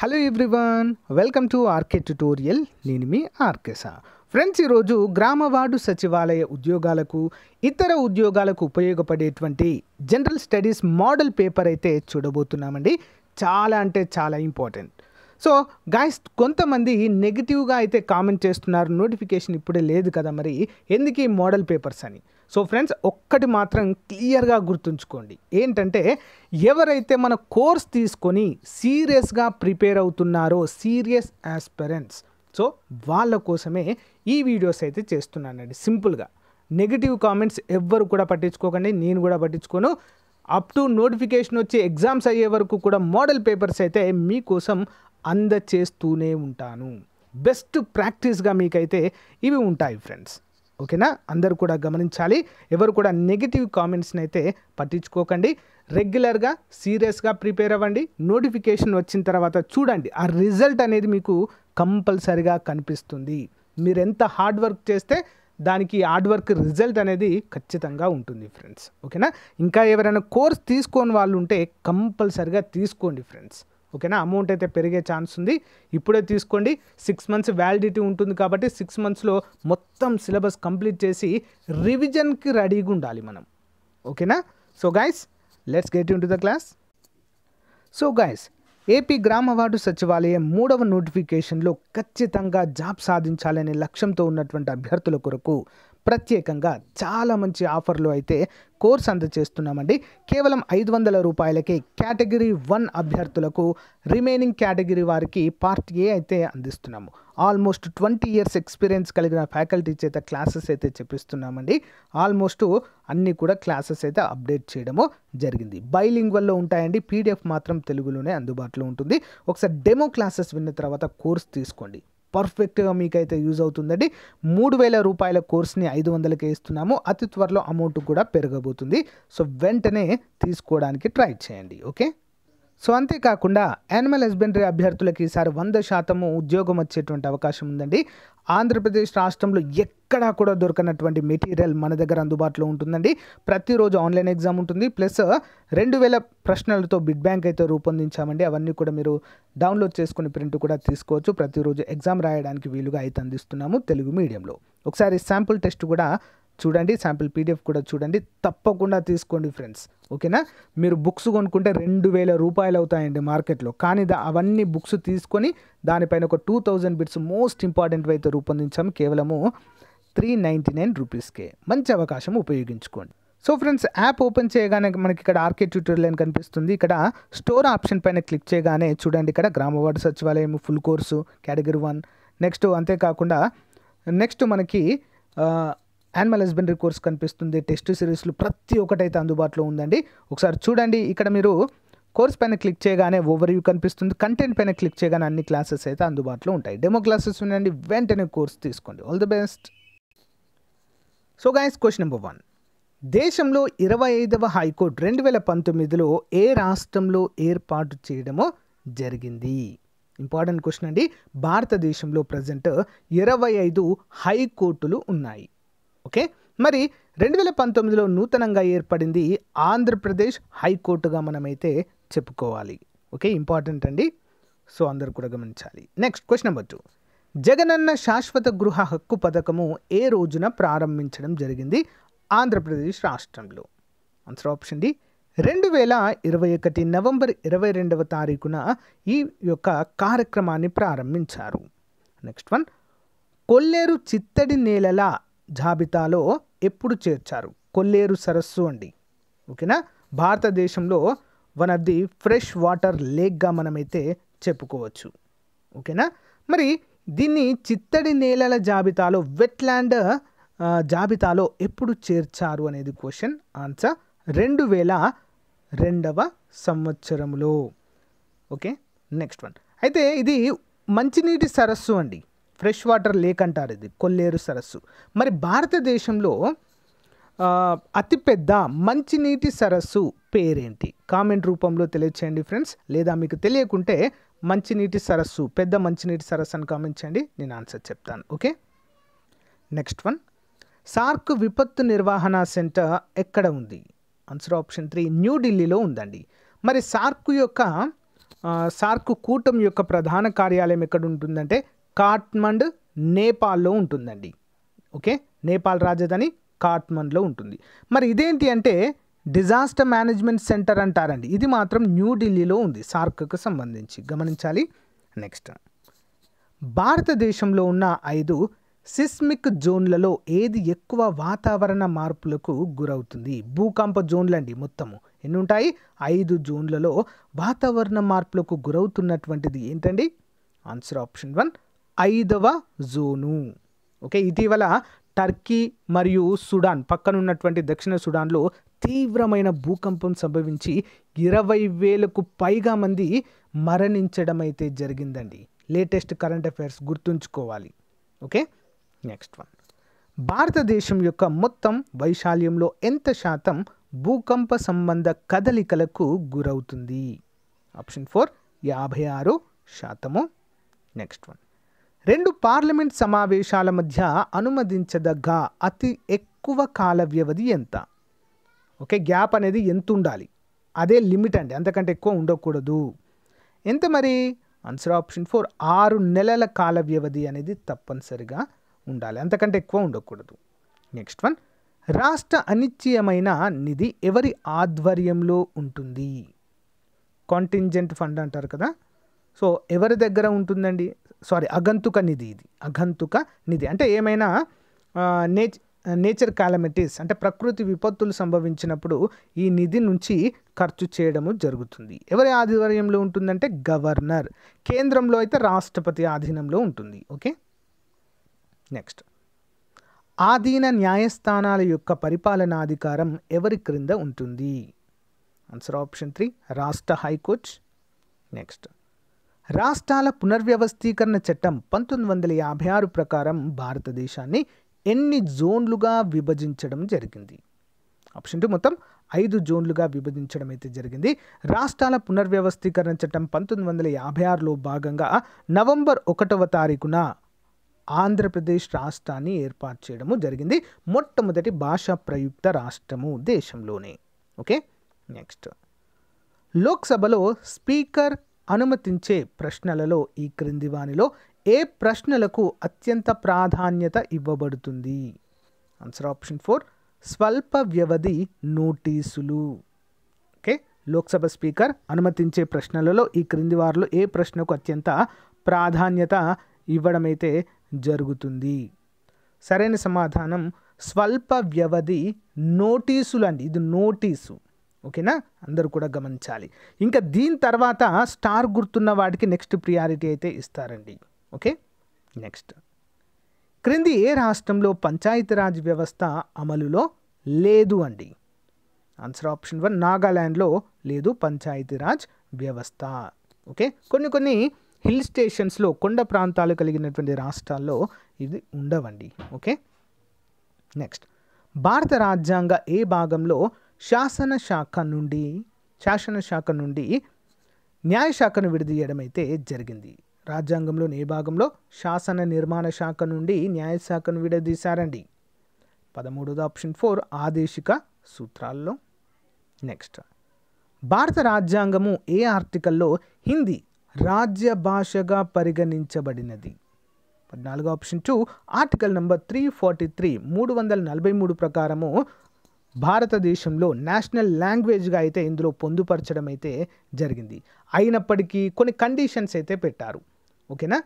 hello everyone welcome to RK tutorial నేను మీ ఆర్కేసా friends ఈరోజు వార్డు సచివాలయ ఉద్యోగాలకు ఇతర ఉద్యోగాలకు ఉపయోగపడేటువంటి జనరల్ స్టడీస్ మోడల్ పేపర్ అయితే చూడబోతున్నామండి చాలా అంటే చాలా ఇంపార్టెంట్ సో గాయస్ కొంతమంది నెగిటివ్గా అయితే కామెంట్ చేస్తున్నారు నోటిఫికేషన్ ఇప్పుడే లేదు కదా మరి ఎందుకు ఈ మోడల్ పేపర్స్ అని సో ఫ్రెండ్స్ ఒక్కటి మాత్రం క్లియర్గా గుర్తుంచుకోండి ఏంటంటే ఎవరైతే మన కోర్స్ తీసుకొని సీరియస్గా ప్రిపేర్ అవుతున్నారో సీరియస్ యాస్పెరెంట్స్ సో వాళ్ళ కోసమే ఈ వీడియోస్ అయితే చేస్తున్నానండి సింపుల్గా నెగిటివ్ కామెంట్స్ ఎవ్వరు కూడా పట్టించుకోకండి నేను కూడా పట్టించుకోను అప్ టు నోటిఫికేషన్ వచ్చి ఎగ్జామ్స్ అయ్యే వరకు కూడా మోడల్ పేపర్స్ అయితే మీకోసం అందచేస్తూనే ఉంటాను బెస్ట్ ప్రాక్టీస్గా మీకైతే ఇవి ఉంటాయి ఫ్రెండ్స్ ఓకేనా అందరు కూడా గమనించాలి ఎవరు కూడా నెగిటివ్ కామెంట్స్ని అయితే పట్టించుకోకండి రెగ్యులర్గా సీరియస్గా ప్రిపేర్ అవ్వండి నోటిఫికేషన్ వచ్చిన తర్వాత చూడండి ఆ రిజల్ట్ అనేది మీకు కంపల్సరిగా కనిపిస్తుంది మీరు ఎంత హార్డ్ వర్క్ చేస్తే దానికి హార్డ్ వర్క్ రిజల్ట్ అనేది ఖచ్చితంగా ఉంటుంది ఫ్రెండ్స్ ఓకేనా ఇంకా ఎవరైనా కోర్స్ తీసుకోని వాళ్ళు ఉంటే కంపల్సరిగా తీసుకోండి ఫ్రెండ్స్ ఓకేనా అమౌంట్ అయితే పెరిగే ఛాన్స్ ఉంది ఇప్పుడే తీసుకోండి సిక్స్ మంత్స్ వ్యాలిడిటీ ఉంటుంది కాబట్టి సిక్స్ మంత్స్లో మొత్తం సిలబస్ కంప్లీట్ చేసి రివిజన్కి రెడీగా ఉండాలి మనం ఓకేనా so guys let's get into the class so guys AP గ్రామ వార్డు సచివాలయం మూడవ నోటిఫికేషన్లో ఖచ్చితంగా జాబ్ సాధించాలనే లక్ష్యంతో ఉన్నటువంటి అభ్యర్థుల కొరకు ప్రత్యేకంగా చాలా మంచి ఆఫర్లు అయితే కోర్స్ అందజేస్తున్నామండి కేవలం ఐదు వందల రూపాయలకే కేటగిరీ వన్ అభ్యర్థులకు రిమైనింగ్ కేటగిరీ వారికి పార్ట్ ఏ అయితే అందిస్తున్నాము ఆల్మోస్ట్ ట్వంటీ ఇయర్స్ ఎక్స్పీరియన్స్ కలిగిన ఫ్యాకల్టీ చేత క్లాసెస్ అయితే చెప్పిస్తున్నామండి ఆల్మోస్ట్ అన్నీ కూడా క్లాసెస్ అయితే అప్డేట్ చేయడము జరిగింది బైలింగ్వల్లో ఉంటాయండి పీడిఎఫ్ మాత్రం తెలుగులోనే అందుబాటులో ఉంటుంది ఒకసారి డెమో క్లాసెస్ విన్న తర్వాత కోర్స్ తీసుకోండి పర్ఫెక్ట్గా మీకైతే యూజ్ అవుతుందండి మూడు వేల రూపాయల కోర్స్ని ఐదు వందలకే ఇస్తున్నాము అతి త్వరలో అమౌంట్ కూడా పెరగబోతుంది సో వెంటనే తీసుకోవడానికి ట్రై చేయండి ఓకే సో అంతేకాకుండా యానిమల్ హస్బెండరీ అభ్యర్థులకు ఈసారి వంద శాతము ఉద్యోగం వచ్చేటువంటి అవకాశం ఉందండి ఆంధ్రప్రదేశ్ రాష్ట్రంలో ఎక్కడా కూడా దొరకనటువంటి మెటీరియల్ మన దగ్గర అందుబాటులో ఉంటుందండి ప్రతిరోజు ఆన్లైన్ ఎగ్జామ్ ఉంటుంది ప్లస్ రెండు వేల ప్రశ్నలతో బిడ్ బ్యాంక్ అయితే రూపొందించామండి అవన్నీ కూడా మీరు డౌన్లోడ్ చేసుకుని ప్రింట్ కూడా తీసుకోవచ్చు ప్రతిరోజు ఎగ్జామ్ రాయడానికి వీలుగా అయితే అందిస్తున్నాము తెలుగు మీడియంలో ఒకసారి శాంపుల్ టెస్ట్ కూడా చూడండి శాంపిల్ పీడిఎఫ్ కూడా చూడండి తప్పకుండా తీసుకోండి ఫ్రెండ్స్ ఓకేనా మీరు బుక్స్ కొనుక్కుంటే రెండు వేల రూపాయలు అవుతాయండి మార్కెట్లో కానీ అవన్నీ బుక్స్ తీసుకొని దానిపైన ఒక two thousand bits most important అయితే రూపొందించాము కేవలము త్రీ నైంటీ నైన్ రూపీస్కే మంచి అవకాశం ఉపయోగించుకోండి సో ఫ్రెండ్స్ యాప్ ఓపెన్ చేయగానే మనకి ఇక్కడ ఆర్కే ట్యూటోరియల్ అని కనిపిస్తుంది ఇక్కడ స్టోర్ ఆప్షన్ పైన క్లిక్ చేయగానే చూడండి ఇక్కడ గ్రామవాడ సచివాలయం full course category one next అంతేకాకుండా నెక్స్ట్ మనకి యానిమల్ హస్బెండరీ కోర్స్ కనిపిస్తుంది టెస్ట్ సిరీస్లు ప్రతి ఒక్కటైతే అందుబాటులో ఉందండి ఒకసారి చూడండి ఇక్కడ మీరు కోర్స్ పైన క్లిక్ చేయగానే ఓవర్ వ్యూ కనిపిస్తుంది కంటెంట్ పైన క్లిక్ చేయగానే అన్ని క్లాసెస్ అయితే అందుబాటులో ఉంటాయి డెమో క్లాసెస్ ఉండండి వెంటనే కోర్స్ తీసుకోండి all the best so guys question number one దేశంలో ఇరవై ఐదవ హైకోర్టు రెండు వేల పంతొమ్మిదిలో ఏ రాష్ట్రంలో ఏర్పాటు చేయడమో జరిగింది ఇంపార్టెంట్ క్వశ్చన్ అండి భారతదేశంలో ప్రజెంట్ ఇరవై ఐదు హైకోర్టులు ఉన్నాయి ఓకే మరి రెండు వేల పంతొమ్మిదిలో నూతనంగా ఏర్పడింది ఆంధ్రప్రదేశ్ హైకోర్టుగా మనమైతే చెప్పుకోవాలి ఓకే ఇంపార్టెంట్ అండి సో అందరు కూడా గమనించాలి next question number two Jagananna శాశ్వత గృహ హక్కు పథకము ఏ రోజున ప్రారంభించడం జరిగింది ఆంధ్రప్రదేశ్ రాష్ట్రంలో ఆన్సర్ ఆప్షన్ డి రెండు వేల ఇరవై ఒకటి నవంబర్ ఇరవై రెండవ తారీఖున ఈ యొక్క కార్యక్రమాన్ని ప్రారంభించారు నెక్స్ట్ వన్ కొల్లేరు చిత్తడి నేలల జాబితాలో ఎప్పుడు చేర్చారు కొల్లేరు సరస్సు అండి ఓకేనా భారతదేశంలో one of the fresh water లేక్గా మనమైతే చెప్పుకోవచ్చు ఓకేనా మరి దీన్ని చిత్తడి నేలల జాబితాలో వెట్ల్యాండ్ జాబితాలో ఎప్పుడు చేర్చారు అనేది క్వశ్చన్ ఆన్సర్ రెండు వేల రెండవ సంవత్సరంలో ఓకే నెక్స్ట్ వన్ అయితే ఇది మంచినీటి సరస్సు అండి ఫ్రెష్ వాటర్ లేక్ అంటారు ఇది కొల్లేరు సరస్సు మరి భారతదేశంలో అతిపెద్ద మంచినీటి సరస్సు పేరేంటి కామెంట్ రూపంలో తెలియచేయండి ఫ్రెండ్స్ లేదా మీకు తెలియకుంటే మంచినీటి సరస్సు పెద్ద మంచినీటి సరస్సు అని కామెంట్ చేయండి నేను ఆన్సర్ చెప్తాను ఓకే నెక్స్ట్ వన్ సార్క్ విపత్తు నిర్వహణ సెంటర్ ఎక్కడ ఉంది ఆన్సర్ ఆప్షన్ త్రీ న్యూఢిల్లీలో ఉందండి మరి సార్క్ యొక్క సార్క్ కూటమి యొక్క ప్రధాన కార్యాలయం ఎక్కడ ఉంటుందంటే కాట్మండ్ నేపాల్లో ఉంటుందండి ఓకే నేపాల్ రాజధాని కాట్మండ్లో ఉంటుంది మరి ఇదేంటి అంటే డిజాస్టర్ మేనేజ్మెంట్ సెంటర్ అంటారండి ఇది మాత్రం న్యూఢిల్లీలో ఉంది సార్క్కు సంబంధించి గమనించాలి నెక్స్ట్ భారతదేశంలో ఉన్న ఐదు సిస్మిక్ జోన్లలో ఏది ఎక్కువ వాతావరణ మార్పులకు గురవుతుంది భూకంప జోన్లండి మొత్తము ఎన్ని ఉంటాయి ఐదు జోన్లలో వాతావరణ మార్పులకు గురవుతున్నటువంటిది ఏంటండి ఆన్సర్ ఆప్షన్ వన్ ఐదవ జోను ఓకే ఇటీవల టర్కీ మరియు సుడాన్ పక్కనున్నటువంటి దక్షిణ సుడాన్లో తీవ్రమైన భూకంపం సంభవించి ఇరవై వేలకు పైగా మంది మరణించడం అయితే జరిగిందండి లేటెస్ట్ కరెంట్ అఫైర్స్ గుర్తుంచుకోవాలి ఓకే నెక్స్ట్ వన్ భారతదేశం యొక్క మొత్తం వైశాల్యంలో ఎంత శాతం భూకంప సంబంధ కదలికలకు గురవుతుంది ఆప్షన్ ఫోర్ యాభై ఆరు శాతము నెక్స్ట్ వన్ రెండు పార్లమెంట్ సమావేశాల మధ్య అనుమతించదగ్గ అతి ఎక్కువ కాల వ్యవధి ఎంత ఓకే గ్యాప్ అనేది ఎంత ఉండాలి అదే లిమిట్ అండి అంతకంటే ఎక్కువ ఉండకూడదు ఎంత మరి ఆన్సర్ ఆప్షన్ ఫోర్ ఆరు నెలల కాల వ్యవధి అనేది తప్పనిసరిగా ఉండాలి అంతకంటే ఎక్కువ ఉండకూడదు నెక్స్ట్ వన్ రాష్ట్ర అనిశ్చయమైన నిధి ఎవరి ఆధ్వర్యంలో ఉంటుంది కాంటింజెంట్ ఫండ్ అంటారు కదా సో ఎవరి దగ్గర ఉంటుందండి సారీ అగంతుక నిధి ఇది అగంతుక నిధి అంటే ఏమైనా నేచ్ నేచర్ క్యాలమిటీస్ అంటే ప్రకృతి విపత్తులు సంభవించినప్పుడు ఈ నిధి నుంచి ఖర్చు చేయడము జరుగుతుంది ఎవరి ఆధ్వర్యంలో ఉంటుందంటే గవర్నర్ కేంద్రంలో అయితే రాష్ట్రపతి ఆధీనంలో ఉంటుంది ఓకే నెక్స్ట్ ఆధీన న్యాయస్థానాల యొక్క పరిపాలనాధికారం ఎవరి క్రింద ఉంటుంది ఆన్సర్ ఆప్షన్ త్రీ రాష్ట్ర హైకోర్టు నెక్స్ట్ రాష్ట్రాల పునర్వ్యవస్థీకరణ చట్టం పంతొమ్మిది వందల యాభై ఆరు ప్రకారం భారతదేశాన్ని ఎన్ని జోన్లుగా విభజించడం జరిగింది ఆప్షన్ టూ మొత్తం ఐదు జోన్లుగా విభజించడం అయితే జరిగింది రాష్ట్రాల పునర్వ్యవస్థీకరణ చట్టం పంతొమ్మిది వందల యాభై ఆరులో భాగంగా నవంబర్ ఒకటవ తారీఖున ఆంధ్రప్రదేశ్ రాష్ట్రాన్ని ఏర్పాటు చేయడము జరిగింది మొట్టమొదటి భాషా ప్రయుక్త రాష్ట్రము దేశంలోనే ఓకే నెక్స్ట్ లోక్సభలో స్పీకర్ అనుమతించే ప్రశ్నలలో ఈ క్రింది వానిలో ఏ ప్రశ్నలకు అత్యంత ప్రాధాన్యత ఇవ్వబడుతుంది ఆన్సర్ ఆప్షన్ ఫోర్ స్వల్ప వ్యవధి నోటీసులు ఓకే లోక్సభ స్పీకర్ అనుమతించే ప్రశ్నలలో ఈ క్రింది వారిలో ఏ ప్రశ్నకు అత్యంత ప్రాధాన్యత ఇవ్వడమైతే జరుగుతుంది సరైన సమాధానం స్వల్ప వ్యవధి నోటీసులు అండి ఇది నోటీసు ఓకేనా అందరూ కూడా గమనించాలి ఇంకా దీని తర్వాత స్టార్ గుర్తున్న వాటికి నెక్స్ట్ ప్రియారిటీ అయితే ఇస్తారండి ఓకే నెక్స్ట్ క్రింది ఏ రాష్ట్రంలో పంచాయతీరాజ్ వ్యవస్థ అమలులో లేదు అండి ఆన్సర్ ఆప్షన్ వన్ నాగాల్యాండ్లో లేదు పంచాయతీరాజ్ వ్యవస్థ ఓకే కొన్ని కొన్ని హిల్ స్టేషన్స్లో కొండ ప్రాంతాలు కలిగినటువంటి రాష్ట్రాల్లో ఇది ఉండవండి ఓకే నెక్స్ట్ భారత రాజ్యాంగ ఏ భాగంలో శాసన శాఖ నుండి శాసన శాఖ నుండి న్యాయశాఖను అయితే జరిగింది రాజ్యాంగంలోని ఏ భాగంలో శాసన నిర్మాణ శాఖ నుండి న్యాయశాఖను విడదీశారండి పదమూడోది ఆప్షన్ ఫోర్ ఆదేశిక సూత్రాల్లో నెక్స్ట్ భారత రాజ్యాంగము ఏ ఆర్టికల్లో హిందీ రాజ్య భాషగా పరిగణించబడినది పద్నాలుగో option two article number three forty three మూడు వందల నలభై మూడు ప్రకారము భారతదేశంలో నేషనల్ లాంగ్వేజ్గా అయితే ఇందులో పొందుపరచడం అయితే జరిగింది అయినప్పటికీ కొన్ని కండిషన్స్ అయితే పెట్టారు ఓకేనా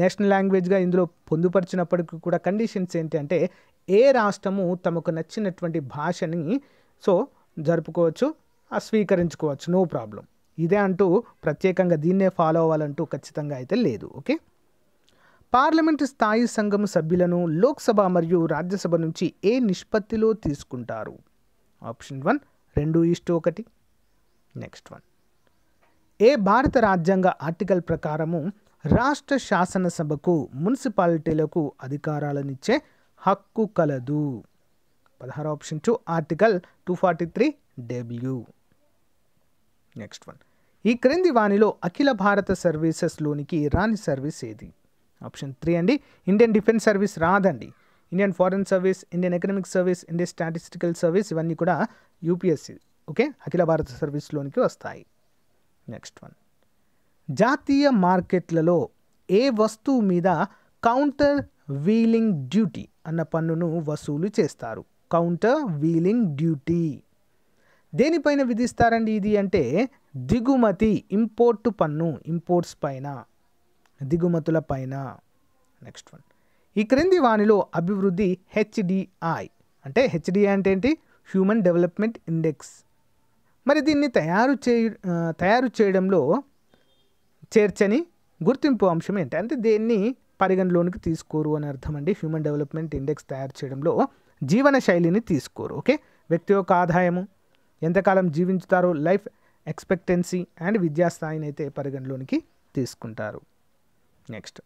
నేషనల్ లాంగ్వేజ్గా ఇందులో పొందుపరిచినప్పటికీ కూడా కండిషన్స్ ఏంటి అంటే ఏ రాష్ట్రము తమకు నచ్చినటువంటి భాషని సో జరుపుకోవచ్చు స్వీకరించుకోవచ్చు నో ప్రాబ్లం ఇదే అంటూ ప్రత్యేకంగా దీన్నే ఫాలో అవ్వాలంటూ ఖచ్చితంగా అయితే లేదు ఓకే పార్లమెంటు స్థాయి సంఘం సభ్యులను లోక్సభ మరియు రాజ్యసభ నుంచి ఏ నిష్పత్తిలో తీసుకుంటారు ఆప్షన్ వన్ రెండు ఇష్టు ఒకటి నెక్స్ట్ వన్ ఏ భారత రాజ్యాంగ ఆర్టికల్ ప్రకారము రాష్ట్ర శాసనసభకు మున్సిపాలిటీలకు అధికారాలనిచ్చే హక్కు కలదు పదహారు option two article two forty three W next one ఈ క్రింది వాణిలో అఖిల భారత సర్వీసెస్లోనికి రాని సర్వీస్ ఏది ఆప్షన్ త్రీ అండి ఇండియన్ డిఫెన్స్ సర్వీస్ రాదండి Indian foreign service Indian economic service Indian statistical service ఇవన్నీ కూడా యూపీఎస్సీ ఓకే అఖిల భారత సర్వీస్లోనికి వస్తాయి నెక్స్ట్ వన్ జాతీయ మార్కెట్లలో ఏ వస్తువు మీద కౌంటర్ వీలింగ్ డ్యూటీ అన్న పన్నును వసూలు చేస్తారు కౌంటర్ వీలింగ్ డ్యూటీ దేనిపైన విధిస్తారండి ఇది అంటే దిగుమతి ఇంపోర్టు పన్ను ఇంపోర్ట్స్ పైన దిగుమతుల పైన నెక్స్ట్ వన్ ఈ క్రింది వానిలో అభివృద్ధి హెచ్డిఐ అంటే హెచ్డిఐ అంటే ఏంటి హ్యూమన్ డెవలప్మెంట్ ఇండెక్స్ మరి దీన్ని తయారు చేయ తయారు చేయడంలో చేర్చని గుర్తింపు అంశం ఏంటి అంటే దేన్ని పరిగణలోనికి తీసుకోరు అని అర్థం అండి హ్యూమన్ డెవలప్మెంట్ ఇండెక్స్ తయారు చేయడంలో జీవన శైలిని తీసుకోరు ఓకే వ్యక్తి యొక్క ఆదాయము ఎంతకాలం జీవించుతారో లైఫ్ ఎక్స్పెక్టెన్సీ అండ్ విద్యాస్థాయిని అయితే పరిగణలోనికి తీసుకుంటారు నెక్స్ట్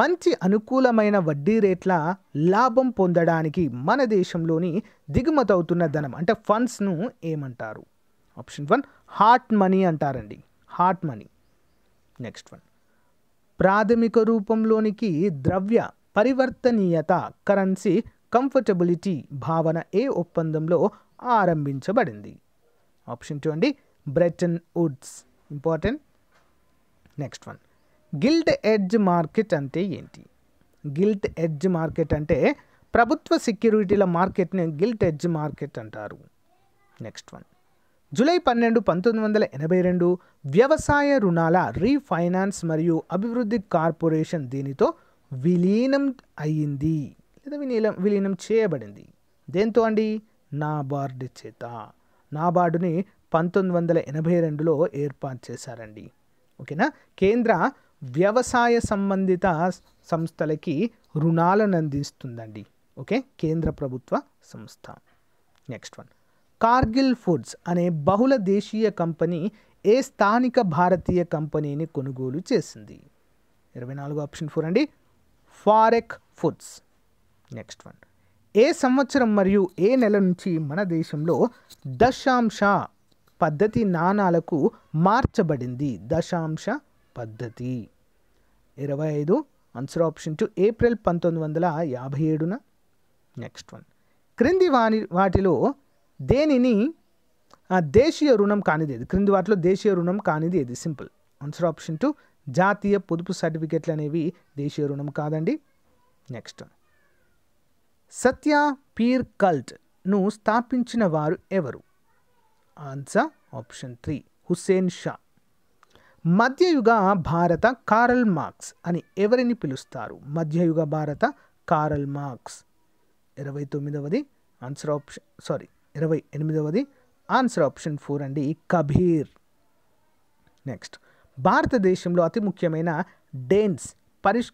మంచి అనుకూలమైన వడ్డీ రేట్ల లాభం పొందడానికి మన దేశంలోని దిగుమతవుతున్న ధనం అంటే ఫండ్స్ను ఏమంటారు ఆప్షన్ వన్ హాట్ మనీ అంటారండి హాట్ మనీ నెక్స్ట్ వన్ ప్రాథమిక రూపంలోనికి ద్రవ్య పరివర్తనీయత కరెన్సీ కంఫర్టబిలిటీ భావన ఏ ఒప్పందంలో ఆరంభించబడింది ఆప్షన్ టూ అండి Bretton Woods important next one gilt edge market అంటే ఏంటి గిల్ట్ ఎడ్జ్ మార్కెట్ అంటే ప్రభుత్వ సెక్యూరిటీల మార్కెట్ని గిల్ట్ ఎడ్జ్ మార్కెట్ అంటారు నెక్స్ట్ వన్ జూలై పన్నెండు పంతొమ్మిది వందల ఎనభై రెండు వ్యవసాయ రుణాల రీఫైనాన్స్ మరియు అభివృద్ధి కార్పొరేషన్ దీనితో విలీనం అయ్యింది లేదా విలీనం విలీనం చేయబడింది దేంతో అండి నాబార్డ్ చేత నాబార్డుని పంతొమ్మిది వందల ఎనభై రెండులో ఏర్పాటు చేశారండి ఓకేనా కేంద్ర వ్యవసాయ సంబంధిత సంస్థలకి రుణాలను అందిస్తుందండి ఓకే కేంద్ర ప్రభుత్వ సంస్థ నెక్స్ట్ వన్ కార్గిల్ ఫుడ్స్ అనే బహుళ దేశీయ కంపెనీ ఏ స్థానిక భారతీయ కంపెనీని కొనుగోలు చేసింది ఇరవై నాలుగు ఆప్షన్ ఫోర్ అండి ఫారెక్ ఫుడ్స్ నెక్స్ట్ వన్ ఏ సంవత్సరం మరియు ఏ నెల నుంచి మన దేశంలో దశాంశ పద్ధతి నాణాలకు మార్చబడింది దశాంశ పద్ధతి ఇరవై ఐదు ఆన్సర్ ఆప్షన్ టు ఏప్రిల్ పంతొమ్మిది వందల యాభై ఏడున నెక్స్ట్ వన్ క్రింది వాని వాటిలో దేనిని దేశీయ రుణం కానిది ఏది క్రింది వాటిలో దేశీయ రుణం కానిది ఏది సింపుల్ ఆన్సర్ ఆప్షన్ టు జాతీయ పొదుపు సర్టిఫికెట్లు అనేవి దేశీయ రుణం కాదండి నెక్స్ట్ వన్ సత్య పీర్ కల్ట్ను స్థాపించిన వారు ఎవరు answer option three Hussain Shah మధ్యయుగ భారత కారల్ మార్క్స్ అని ఎవరిని పిలుస్తారు మధ్యయుగ భారత కారల్ మార్క్స్ ఇరవై తొమ్మిదవది ఆన్సర్ ఆప్షన్ సారీ ఇరవై ఎనిమిదవది ఆన్సర్ ఆప్షన్ ఫోర్ అండి కబీర్ నెక్స్ట్ భారతదేశంలో అతి ముఖ్యమైన డేన్స్ పరిష్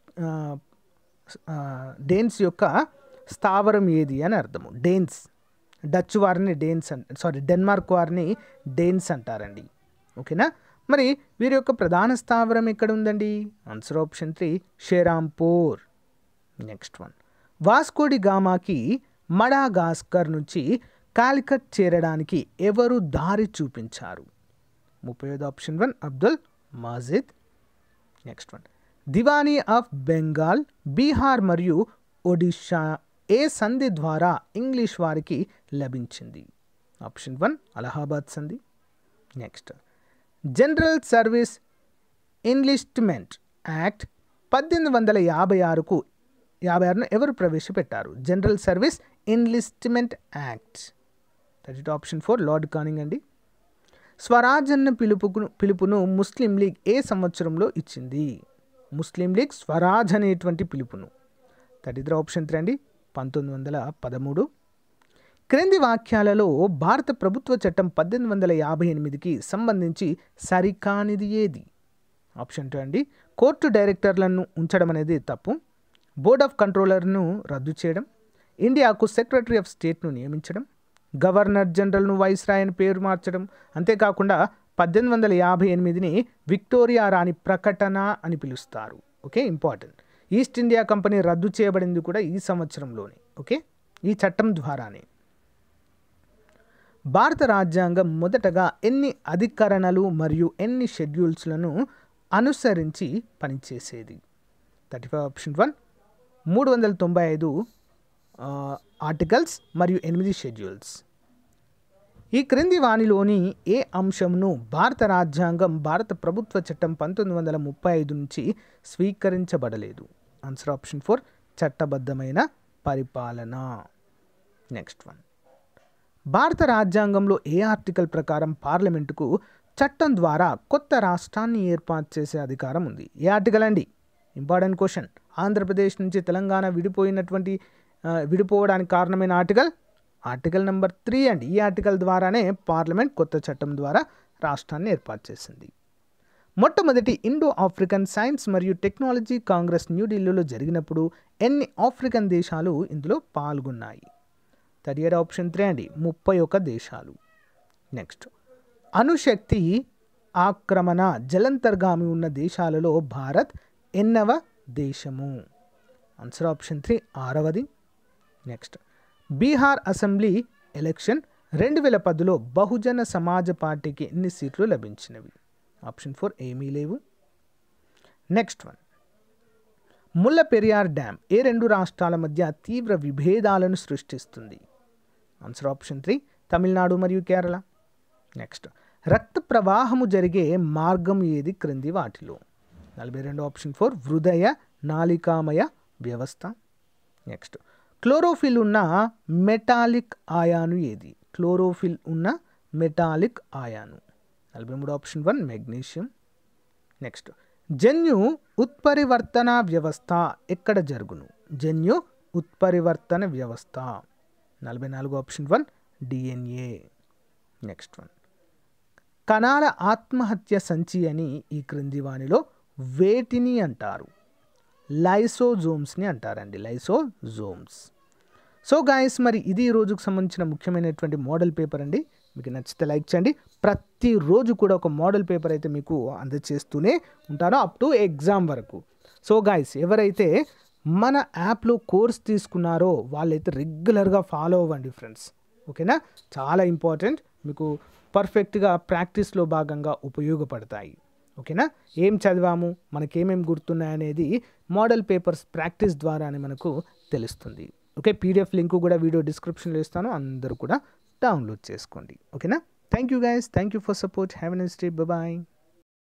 డేన్స్ యొక్క స్థావరం ఏది అని అర్థము డేన్స్ డచ్ వారిని డేన్స్ అంట సారీ డెన్మార్క్ వారిని డేన్స్ అంటారండి ఓకేనా మరి వీరి యొక్క ప్రధాన స్థావరం ఎక్కడ ఉందండి answer option three Serampore next one Vasco da గామాకి మడాగాస్కర్ నుంచి కాలికట్ చేరడానికి ఎవరు దారి చూపించారు ముప్పై ఐదు option one Abdul Majid next one Diwani of Bengal Bihar మరియు ఒడిషా ఏ సంధి ద్వారా ఇంగ్లీష్ వారికి లభించింది ఆప్షన్ వన్ అలహాబాద్ సంధి next general service enlistment act పద్దెనిమిది వందల యాభై ఆరుకు యాభై ఆరును ఎవరు ప్రవేశపెట్టారు general service enlistment act that option four Lord Canning అండి స్వరాజన్న పిలుపుకు పిలుపును ముస్లిం లీగ్ ఏ సంవత్సరంలో ఇచ్చింది ముస్లిం లీగ్ స్వరాజ్ అనేటువంటి పిలుపును దట్ ఆప్షన్ త్రీ అండి పంతొమ్మిది వందల పదమూడు క్రింది వాక్యాలలో భారత ప్రభుత్వ చట్టం పద్దెనిమిది వందల యాభై ఎనిమిదికి సంబంధించి సరికానిది ఏది ఆప్షన్ టూ అండి కోర్టు డైరెక్టర్లను ఉంచడం అనేది తప్పు బోర్డ్ ఆఫ్ కంట్రోలర్ను రద్దు చేయడం ఇండియాకు సెక్రటరీ ఆఫ్ స్టేట్ను నియమించడం గవర్నర్ జనరల్ను వైస్ అని పేరు మార్చడం అంతేకాకుండా పద్దెనిమిది వందల యాభై ఎనిమిదిని విక్టోరియా రాణి ప్రకటన అని పిలుస్తారు okay important East India Company రద్దు చేయబడింది కూడా ఈ సంవత్సరంలోనే ఓకే ఈ చట్టం ద్వారానే భారత రాజ్యాంగం మొదటగా ఎన్ని అధికరణలు మరియు ఎన్ని షెడ్యూల్స్లను అనుసరించి పనిచేసేది థర్టీ ఫైవ్ ఆప్షన్ వన్ మూడు వందల తొంభై ఐదు ఆర్టికల్స్ మరియు ఎనిమిది షెడ్యూల్స్ ఈ క్రింది వాణిలోని ఏ అంశంను భారత రాజ్యాంగం భారత ప్రభుత్వ చట్టం పంతొమ్మిది వందల ముప్పై ఐదు నుంచి స్వీకరించబడలేదు ఆన్సర్ ఆప్షన్ ఫోర్ చట్టబద్ధమైన పరిపాలన నెక్స్ట్ వన్ భారత రాజ్యాంగంలో ఏ ఆర్టికల్ ప్రకారం పార్లమెంటుకు చట్టం ద్వారా కొత్త రాష్ట్రాన్ని ఏర్పాటు చేసే అధికారం ఉంది ఏ ఆర్టికల్ అండి ఇంపార్టెంట్ క్వశ్చన్ ఆంధ్రప్రదేశ్ నుంచి తెలంగాణ విడిపోయినటువంటి విడిపోవడానికి కారణమైన ఆర్టికల్ ఆర్టికల్ నెంబర్ త్రీ అండి ఈ ఆర్టికల్ ద్వారానే పార్లమెంట్ కొత్త చట్టం ద్వారా రాష్ట్రాన్ని ఏర్పాటు చేసింది మొట్టమొదటి ఇండో ఆఫ్రికన్ సైన్స్ మరియు టెక్నాలజీ కాంగ్రెస్ న్యూఢిల్లీలో జరిగినప్పుడు ఎన్ని ఆఫ్రికన్ దేశాలు ఇందులో పాల్గొన్నాయి థర్డ్ ఆప్షన్ త్రీ అండి ముప్పై ఒక దేశాలు నెక్స్ట్ అణుశక్తి ఆక్రమణ జలంతర్గామి ఉన్న దేశాలలో భారత్ ఎన్నవ దేశము ఆన్సర్ ఆప్షన్ త్రీ ఆరవది నెక్స్ట్ బీహార్ అసెంబ్లీ ఎలక్షన్ రెండు వేల పదిలో బహుజన సమాజ పార్టీకి ఎన్ని సీట్లు లభించినవి ఆప్షన్ ఫోర్ ఏమీ లేవు next one Mulla Periyar dam ఏ రెండు రాష్ట్రాల మధ్య తీవ్ర విభేదాలను సృష్టిస్తుంది ఆన్సర్ ఆప్షన్ త్రీ తమిళనాడు మరియు కేరళ నెక్స్ట్ రక్త ప్రవాహము జరిగే మార్గం ఏది క్రింది వాటిలో నలభై రెండు ఆప్షన్ ఫోర్ హృదయ నాళికామయ వ్యవస్థ నెక్స్ట్ క్లోరోఫిల్ ఉన్న మెటాలిక్ ఆయాను ఏది క్లోరోఫిల్ ఉన్న మెటాలిక్ ఆయాను నలభై మూడు ఆప్షన్ వన్ మెగ్నీషియం నెక్స్ట్ జన్యు ఉత్పరివర్తన వ్యవస్థ ఎక్కడ జరుగును జన్యు ఉత్పరివర్తన వ్యవస్థ నలభై నాలుగు option one DNA next one కణాల ఆత్మహత్య సంచి అని ఈ క్రింది వాణిలో వేటిని అంటారు లైసోజోమ్స్ని అంటారండి లైసోజోమ్స్ సో గాయస్ మరి ఇది ఈ రోజుకు సంబంధించిన ముఖ్యమైనటువంటి మోడల్ పేపర్ అండి మీకు నచ్చితే లైక్ చేయండి ప్రతిరోజు కూడా ఒక మోడల్ పేపర్ అయితే మీకు అందజేస్తూనే ఉంటానో అప్ టు ఎగ్జామ్ వరకు సో గాయస్ ఎవరైతే మన యాప్లో కోర్స్ తీసుకున్నారో వాళ్ళైతే రెగ్యులర్గా ఫాలో అవ్వండి ఫ్రెండ్స్ ఓకేనా చాలా ఇంపార్టెంట్ మీకు పర్ఫెక్ట్గా ప్రాక్టీస్లో భాగంగా ఉపయోగపడతాయి ఓకేనా ఏం చదివాము మనకేమేం గుర్తున్నాయనేది మోడల్ పేపర్స్ ప్రాక్టీస్ ద్వారానే మనకు తెలుస్తుంది ఓకే పీడిఎఫ్ లింక్ కూడా వీడియో డిస్క్రిప్షన్లో ఇస్తాను అందరూ కూడా డౌన్లోడ్ చేసుకోండి ఓకేనా thank you guys thank you for support have nice day bye